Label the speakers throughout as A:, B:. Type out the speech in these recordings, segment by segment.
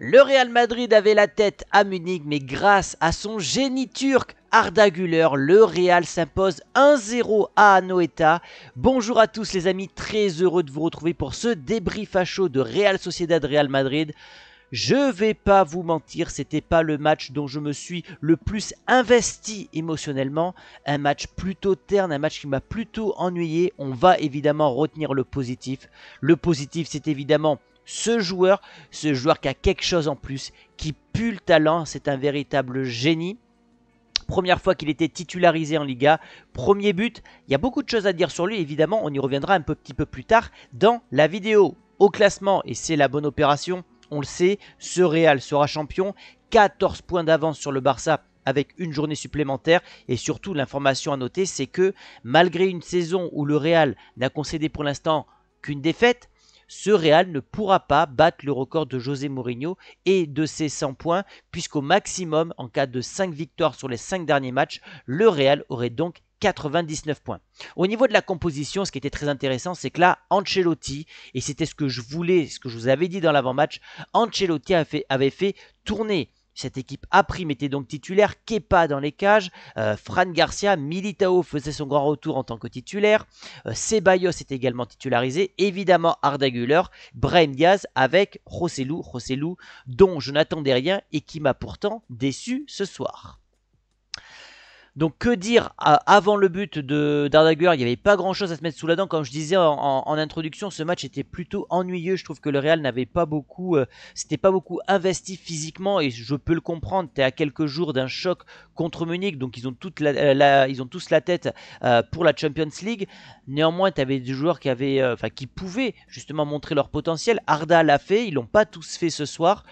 A: Le Real Madrid avait la tête à Munich, mais grâce à son génie turc Arda Güler, le Real s'impose 1-0 à Anoeta. Bonjour à tous les amis, très heureux de vous retrouver pour ce débrief à chaud de Real Sociedad Real Madrid. Je vais pas vous mentir, c'était pas le match dont je me suis le plus investi émotionnellement. Un match plutôt terne, un match qui m'a plutôt ennuyé. On va évidemment retenir le positif. Le positif, c'est évidemment ce joueur, ce joueur qui a quelque chose en plus, qui pue le talent, c'est un véritable génie. Première fois qu'il était titularisé en Liga, premier but, il y a beaucoup de choses à dire sur lui, évidemment on y reviendra un peu, petit peu plus tard dans la vidéo. Au classement, et c'est la bonne opération, on le sait, ce Real sera champion, 14 points d'avance sur le Barça avec une journée supplémentaire. Et surtout, l'information à noter, c'est que malgré une saison où le Real n'a concédé pour l'instant qu'une défaite, ce Real ne pourra pas battre le record de José Mourinho et de ses 100 points, puisqu'au maximum, en cas de 5 victoires sur les 5 derniers matchs, le Real aurait donc 99 points. Au niveau de la composition, ce qui était très intéressant, c'est que là, Ancelotti, et c'était ce que je voulais, ce que je vous avais dit dans l'avant-match, Ancelotti avait fait, avait fait tourner cette équipe A prime était donc titulaire, Kepa dans les cages, euh, Fran Garcia, Militao faisait son grand retour en tant que titulaire, euh, Ceballos est également titularisé, évidemment Arda Güler, Diaz avec José Rossellou dont je n'attendais rien et qui m'a pourtant déçu ce soir. Donc que dire euh, avant le but de d'Ardaguer, il n'y avait pas grand-chose à se mettre sous la dent. Comme je disais en, introduction, ce match était plutôt ennuyeux. Je trouve que le Real n'avait pas beaucoup, euh, c'était pas beaucoup investi physiquement et je peux le comprendre. es à quelques jours d'un choc contre Munich, donc ils ont euh, ils ont tous la tête pour la Champions League. Néanmoins, tu avais des joueurs qui avaient, enfin qui pouvaient justement montrer leur potentiel. Arda l'a fait, ils l'ont pas tous fait ce soir.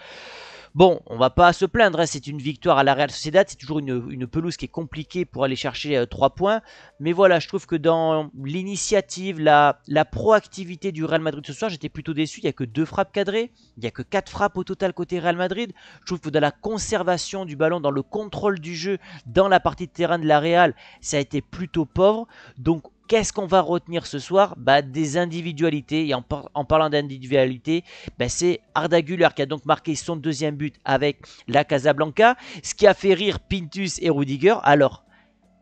A: Bon, on va pas se plaindre, hein, c'est une victoire à la Real Sociedad, c'est toujours une, pelouse qui est compliquée pour aller chercher euh, trois 3 points. Mais voilà, je trouve que dans l'initiative, la, proactivité du Real Madrid ce soir, j'étais plutôt déçu, il n'y a que 2 frappes cadrées, il n'y a que 4 frappes au total côté Real Madrid. Je trouve que dans la conservation du ballon, dans le contrôle du jeu, dans la partie de terrain de la Real, ça a été plutôt pauvre. Donc Qu'est-ce qu'on va retenir ce soir bah, Des individualités. Et en, parlant d'individualité, bah, c'est Arda Güler qui a donc marqué son deuxième but avec la Casablanca. Ce qui a fait rire Pintus et Rudiger. Alors,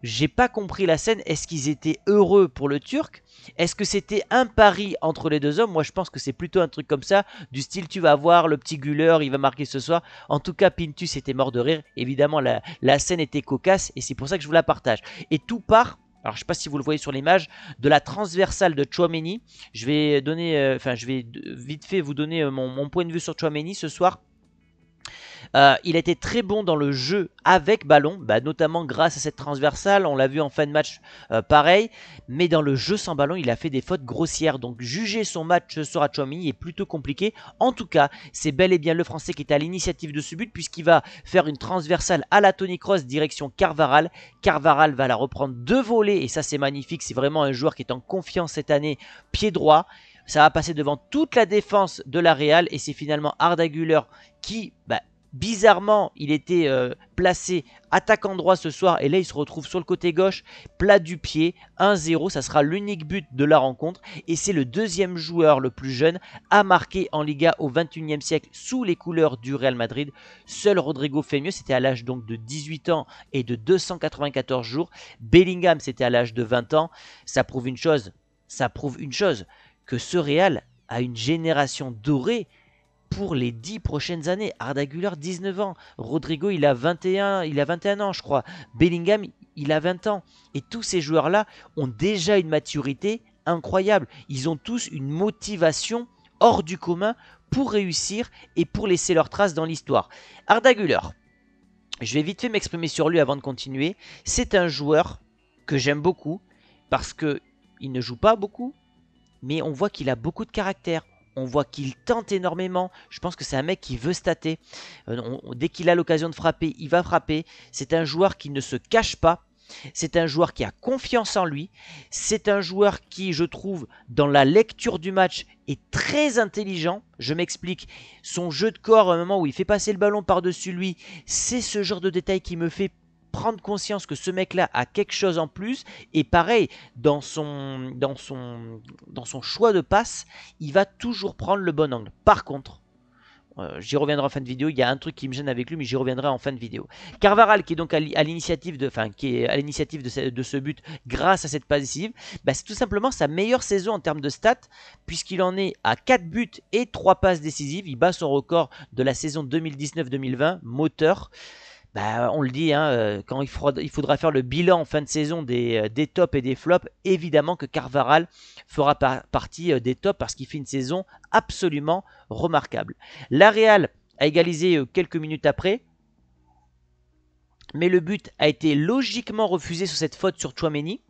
A: j'ai pas compris la scène. Est-ce qu'ils étaient heureux pour le Turc Est-ce que c'était un pari entre les deux hommes Moi, je pense que c'est plutôt un truc comme ça, du style tu vas voir le petit Güler, il va marquer ce soir. En tout cas, Pintus était mort de rire. Évidemment, la scène était cocasse et c'est pour ça que je vous la partage. Et tout part alors je sais pas si vous le voyez sur l'image, de la transversale de Chouameni. Je vais donner, euh, enfin je vais vite fait vous donner euh, mon, mon, point de vue sur Chouameni ce soir. Euh, il était très bon dans le jeu avec ballon, bah, notamment grâce à cette transversale. On l'a vu en fin de match euh, pareil. Mais dans le jeu sans ballon, il a fait des fautes grossières. Donc juger son match sur Achomi est plutôt compliqué. En tout cas, c'est bel et bien le Français qui est à l'initiative de ce but puisqu'il va faire une transversale à la Tony Cross direction Carvaral. Carvaral va la reprendre de volets. et ça c'est magnifique. C'est vraiment un joueur qui est en confiance cette année, pied droit. Ça va passer devant toute la défense de la Real et c'est finalement Arda qui bah, Bizarrement, il était euh, placé attaquant droit ce soir et là il se retrouve sur le côté gauche, plat du pied, 1-0, ça sera l'unique but de la rencontre et c'est le deuxième joueur le plus jeune à marquer en Liga au 21e siècle sous les couleurs du Real Madrid. Seul Rodrigo fait c'était à l'âge donc de 18 ans et de 294 jours. Bellingham c'était à l'âge de 20 ans. Ça prouve une chose, ça prouve une chose que ce Real a une génération dorée pour les 10 prochaines années. Arda Güler, 19 ans. Rodrigo, il a 21, il a 21 ans, je crois. Bellingham, il a 20 ans. Et tous ces joueurs-là ont déjà une maturité incroyable. Ils ont tous une motivation hors du commun pour réussir et pour laisser leurs trace dans l'histoire. Arda je vais vite fait m'exprimer sur lui avant de continuer. C'est un joueur que j'aime beaucoup parce que il ne joue pas beaucoup, mais on voit qu'il a beaucoup de caractère. On voit qu'il tente énormément. Je pense que c'est un mec qui veut stater. Euh, dès qu'il a l'occasion de frapper, il va frapper. C'est un joueur qui ne se cache pas. C'est un joueur qui a confiance en lui. C'est un joueur qui, je trouve, dans la lecture du match, est très intelligent. Je m'explique. Son jeu de corps, au moment où il fait passer le ballon par-dessus lui, c'est ce genre de détail qui me fait prendre conscience que ce mec-là a quelque chose en plus. Et pareil, dans son, dans son, dans son choix de passe, il va toujours prendre le bon angle. Par contre, euh, j'y reviendrai en fin de vidéo. Il y a un truc qui me gêne avec lui, mais j'y reviendrai en fin de vidéo. Carvaral, qui est donc à l'initiative de, qui est à l'initiative de, ce, but grâce à cette passe décisive, bah, c'est tout simplement sa meilleure saison en termes de stats, puisqu'il en est à 4 buts et 3 passes décisives. Il bat son record de la saison 2019-2020, moteur. Bah, on le dit, hein, euh, quand il faudra, faire le bilan en fin de saison des, euh, tops et des flops, évidemment que Carvaral fera partie euh, des tops parce qu'il fait une saison absolument remarquable. La Real a égalisé quelques minutes après, mais le but a été logiquement refusé sur cette faute sur Chouameni.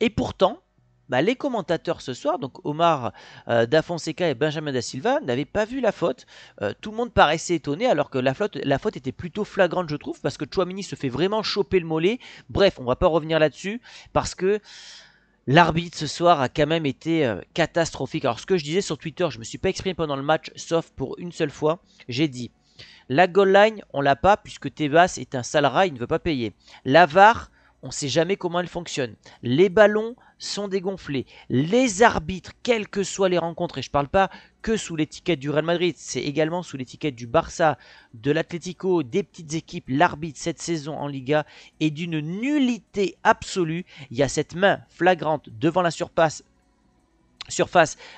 A: Et pourtant, bah, les commentateurs ce soir, donc Omar euh, Da Fonseca et Benjamin Da Silva, n'avaient pas vu la faute. Euh, tout le monde paraissait étonné, alors que la, faute était plutôt flagrante, je trouve, parce que Chouamini se fait vraiment choper le mollet. Bref, on va pas revenir là-dessus, parce que l'arbitre ce soir a quand même été euh, catastrophique. Alors, ce que je disais sur Twitter, je ne me suis pas exprimé pendant le match, sauf pour une seule fois. J'ai dit. La goal line, on l'a pas puisque Tebas est un rat, il ne veut pas payer. L'avare, on ne sait jamais comment elle fonctionne. Les ballons sont dégonflés. Les arbitres, quelles que soient les rencontres, et je ne parle pas que sous l'étiquette du Real Madrid, c'est également sous l'étiquette du Barça, de l'Atlético, des petites équipes, l'arbitre cette saison en Liga est d'une nullité absolue. Il y a cette main flagrante devant la surface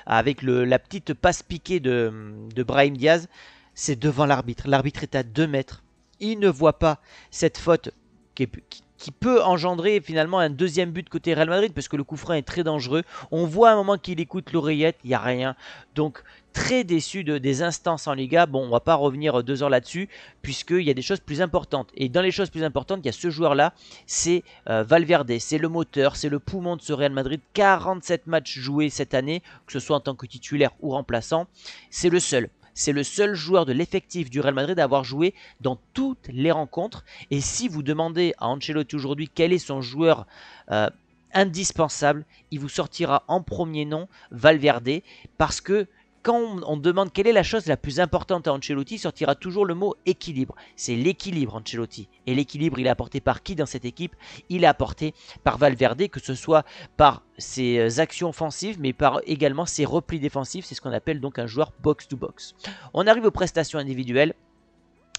A: avec la petite passe piquée de, Brahim Diaz, c'est devant l'arbitre. L'arbitre est à 2 mètres. Il ne voit pas cette faute qui est, qui peut engendrer finalement un deuxième but côté Real Madrid parce que le coup franc est très dangereux. On voit à un moment qu'il écoute l'oreillette, il n'y a rien. Donc très déçu de, des instances en Liga. Bon, on va pas revenir deux heures là-dessus puisqu'il y a des choses plus importantes. Et dans les choses plus importantes, il y a ce joueur-là, c'est euh, Valverde, c'est le moteur, c'est le poumon de ce Real Madrid. 47 matchs joués cette année, que ce soit en tant que titulaire ou remplaçant, c'est le seul. C'est le seul joueur de l'effectif du Real Madrid à avoir joué dans toutes les rencontres. Et si vous demandez à Ancelotti aujourd'hui quel est son joueur euh, indispensable, il vous sortira en premier nom Valverde parce que quand on, demande quelle est la chose la plus importante à Ancelotti, sortira toujours le mot équilibre. C'est l'équilibre Ancelotti. Et l'équilibre, il est apporté par qui dans cette équipe Il est apporté par Valverde, que ce soit par ses euh, actions offensives, mais par également ses replis défensifs. C'est ce qu'on appelle donc un joueur box-to-box. On arrive aux prestations individuelles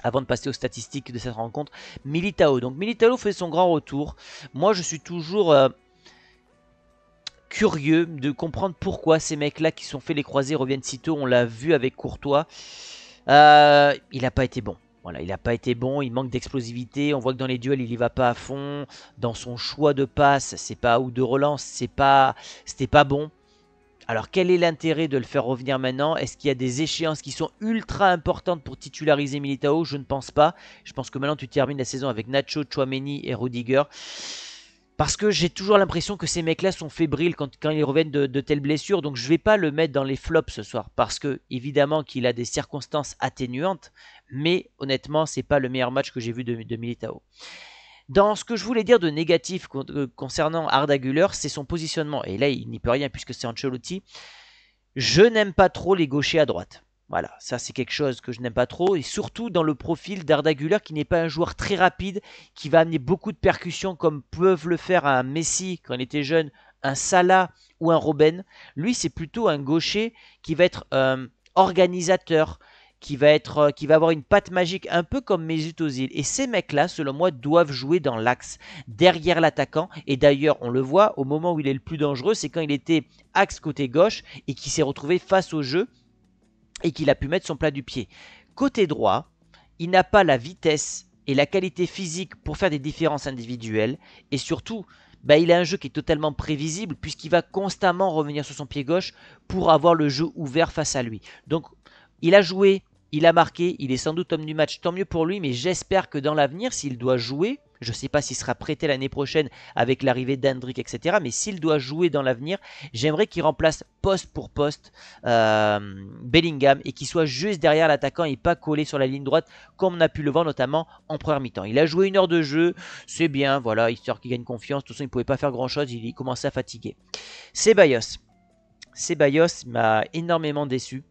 A: avant de passer aux statistiques de cette rencontre, Militao. Donc Militao fait son grand retour. Moi, je suis toujours euh, curieux de comprendre pourquoi ces mecs-là qui sont fait les croisés reviennent si tôt. On l'a vu avec Courtois. Euh, il n'a pas été bon. Voilà, il n'a pas été bon, il manque d'explosivité, on voit que dans les duels il n'y va pas à fond, dans son choix de passe, c'est pas ou de relance, c'est pas c'était pas bon. Alors quel est l'intérêt de le faire revenir maintenant Est-ce qu'il y a des échéances qui sont ultra importantes pour titulariser Militao Je ne pense pas. Je pense que maintenant tu termines la saison avec Nacho, Chouameni et Rudiger. Parce que j'ai toujours l'impression que ces mecs-là sont fébriles quand, ils reviennent de, telles blessures. Donc je vais pas le mettre dans les flops ce soir. Parce que évidemment qu'il a des circonstances atténuantes. Mais honnêtement, c'est pas le meilleur match que j'ai vu de, Militao. Dans ce que je voulais dire de négatif euh, concernant Arda c'est son positionnement. Et là, il n'y peut rien puisque c'est Ancelotti. Je n'aime pas trop les gauchers à droite. Voilà, ça c'est quelque chose que je n'aime pas trop, et surtout dans le profil d'Arda qui n'est pas un joueur très rapide, qui va amener beaucoup de percussions comme peuvent le faire un Messi quand il était jeune, un Salah ou un Robben. Lui c'est plutôt un gaucher qui va être un euh, organisateur, qui va, être, euh, qui va avoir une patte magique un peu comme Mesut et ces mecs-là selon moi doivent jouer dans l'axe derrière l'attaquant et d'ailleurs on le voit au moment où il est le plus dangereux c'est quand il était axe côté gauche et qui s'est retrouvé face au jeu et qu'il a pu mettre son plat du pied. Côté droit, il n'a pas la vitesse et la qualité physique pour faire des différences individuelles et surtout, bah, il a un jeu qui est totalement prévisible puisqu'il va constamment revenir sur son pied gauche pour avoir le jeu ouvert face à lui. Donc il a joué, il a marqué, il est sans doute homme du match, tant mieux pour lui, mais j'espère que dans l'avenir, s'il doit jouer, je ne sais pas s'il sera prêté l'année prochaine avec l'arrivée d'Hendrick, etc. Mais s'il doit jouer dans l'avenir, j'aimerais qu'il remplace poste pour poste euh, Bellingham et qu'il soit juste derrière l'attaquant et pas collé sur la ligne droite comme on a pu le voir notamment en première mi-temps. Il a joué une heure de jeu, c'est bien, voilà, histoire qu'il gagne confiance. De toute façon, il ne pouvait pas faire grand-chose, il commençait à fatiguer. Ceballos. Ceballos m'a énormément déçu.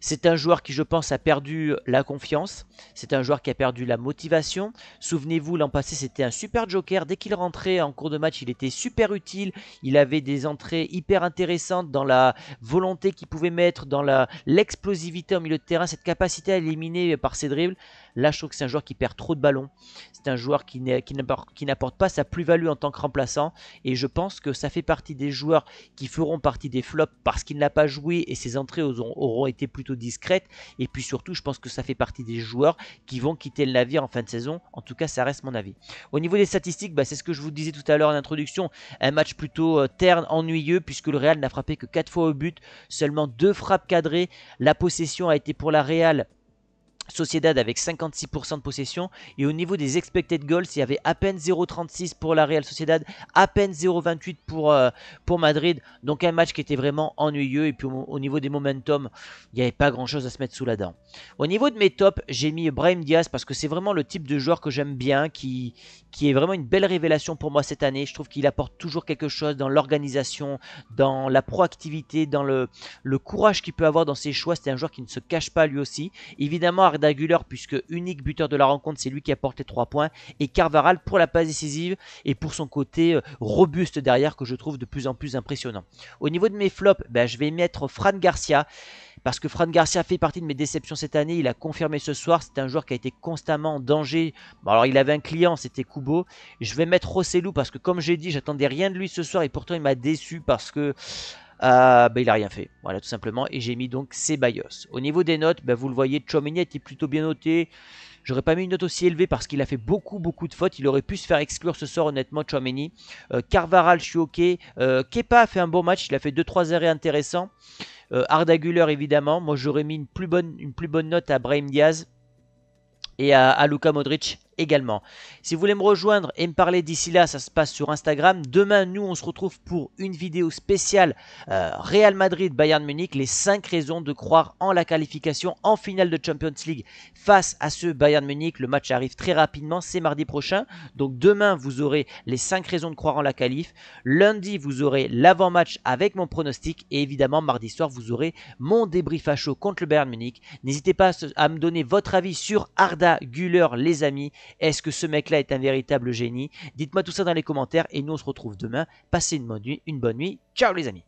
A: C'est un joueur qui, je pense, a perdu la confiance. C'est un joueur qui a perdu la motivation. Souvenez-vous, l'an passé, c'était un super joker. Dès qu'il rentrait en cours de match, il était super utile. Il avait des entrées hyper intéressantes dans la volonté qu'il pouvait mettre, dans l'explosivité en milieu de terrain, cette capacité à éliminer par ses dribbles. Là, je trouve que c'est un joueur qui perd trop de ballons. C'est un joueur qui n'apporte pas sa plus-value en tant que remplaçant. Et je pense que ça fait partie des joueurs qui feront partie des flops parce qu'il n'a pas joué et ses entrées auront, été plutôt discrètes. Et puis surtout, je pense que ça fait partie des joueurs qui vont quitter le navire en fin de saison. En tout cas, ça reste mon avis. Au niveau des statistiques, bah, c'est ce que je vous disais tout à l'heure en introduction. Un match plutôt euh, terne, ennuyeux, puisque le Real n'a frappé que 4 fois au but, seulement 2 frappes cadrées. La possession a été pour la Real Sociedad avec 56% de possession et au niveau des expected goals, il y avait à peine 0,36 pour la Real Sociedad, à peine 0,28 pour, euh, pour Madrid. Donc un match qui était vraiment ennuyeux et puis au, niveau des momentum, il n'y avait pas grand-chose à se mettre sous la dent. Au niveau de mes tops, j'ai mis Brahim Diaz parce que c'est vraiment le type de joueur que j'aime bien, qui, qui est vraiment une belle révélation pour moi cette année. Je trouve qu'il apporte toujours quelque chose dans l'organisation, dans la proactivité, dans le, le courage qu'il peut avoir dans ses choix. C'est un joueur qui ne se cache pas lui aussi. Évidemment, d'Aguler puisque unique buteur de la rencontre, c'est lui qui a porté 3 points et Carvaral pour la passe décisive et pour son côté euh, robuste derrière que je trouve de plus en plus impressionnant. Au niveau de mes flops, ben, je vais mettre Fran Garcia parce que Fran Garcia fait partie de mes déceptions cette année. Il a confirmé ce soir. C'est un joueur qui a été constamment en danger. alors, il avait un client, c'était Kubo. Je vais mettre Rossellou parce que, comme j'ai dit, j'attendais rien de lui ce soir et pourtant il m'a déçu parce que euh, bah, il n'a rien fait. Voilà, tout simplement. Et j'ai mis donc Ceballos. Au niveau des notes, bah, vous le voyez, a été plutôt bien noté. J'aurais pas mis une note aussi élevée parce qu'il a fait beaucoup beaucoup de fautes. Il aurait pu se faire exclure ce soir honnêtement chomini euh, Carvaral, je suis ok. Euh, Kepa a fait un bon match. Il a fait 2-3 arrêts intéressants. Ardaguler évidemment. Moi j'aurais mis une plus, bonne, une plus bonne note à Brahim Diaz et à, à Luka Modric également. Si vous voulez me rejoindre et me parler d'ici là, ça se passe sur Instagram. Demain, nous, on se retrouve pour une vidéo spéciale euh, Real Madrid-Bayern Munich, les 5 raisons de croire en la qualification en finale de Champions League face à ce Bayern Munich. Le match arrive très rapidement, c'est mardi prochain. Donc demain, vous aurez les 5 raisons de croire en la qualif. Lundi, vous aurez l'avant-match avec mon pronostic. Et évidemment, mardi soir, vous aurez mon débrief à chaud contre le Bayern Munich. N'hésitez pas à me donner votre avis sur Arda Güler, les amis. Est-ce que ce mec-là est un véritable génie Dites-moi tout ça dans les commentaires et nous on se retrouve demain. Passez une bonne nuit, une bonne nuit. Ciao les amis